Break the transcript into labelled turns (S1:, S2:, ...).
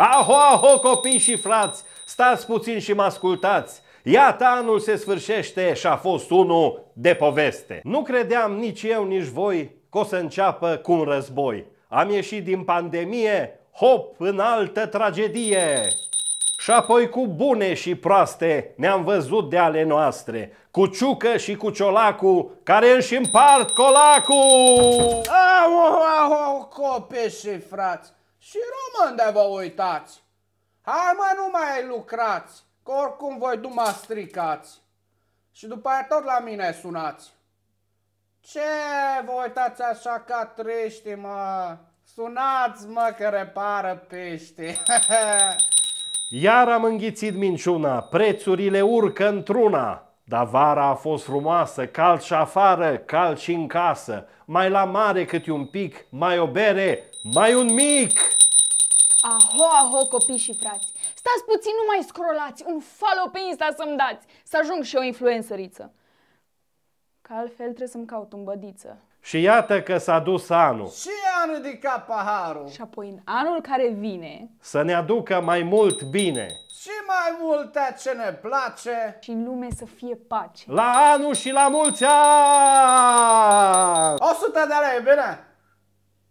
S1: Aho, aho, copii și frați, stați puțin și mă ascultați. Iată anul se sfârșește și a fost unul de poveste. Nu credeam nici eu, nici voi că o să înceapă cu un război. Am ieșit din pandemie, hop, în altă tragedie. Și apoi cu bune și proaste ne-am văzut de ale noastre, cu ciucă și cu ciolacu, care își împart colacu!
S2: Au, au, au, și frați! Și român de vă uitați. Hai mă, nu mai lucrați, că oricum voi duma stricați. Și după aia tot la mine sunați. Ce vă uitați așa ca triști, mă? Sunați, mă, că repară pești.
S1: Iar am înghițit minciuna, prețurile urcă într-una. Dar vara a fost frumoasă, cald și afară, cald și în casă. Mai la mare cât un pic, mai o bere, mai un mic! Aho,
S2: aho, copii și frați! Stați puțin, nu mai scrolați, Un follow pe Insta să-mi dați! Să ajung și o influențăriță! Că altfel trebuie să-mi caut un bădiță.
S1: Și iată că s-a dus anul. Și
S2: anul de paharul. Și apoi în anul care vine...
S1: Să ne aducă mai mult bine
S2: mai multe ce ne place și în lume să fie pace. La
S1: anul și la mulți ani!
S2: 100 de lei, bine!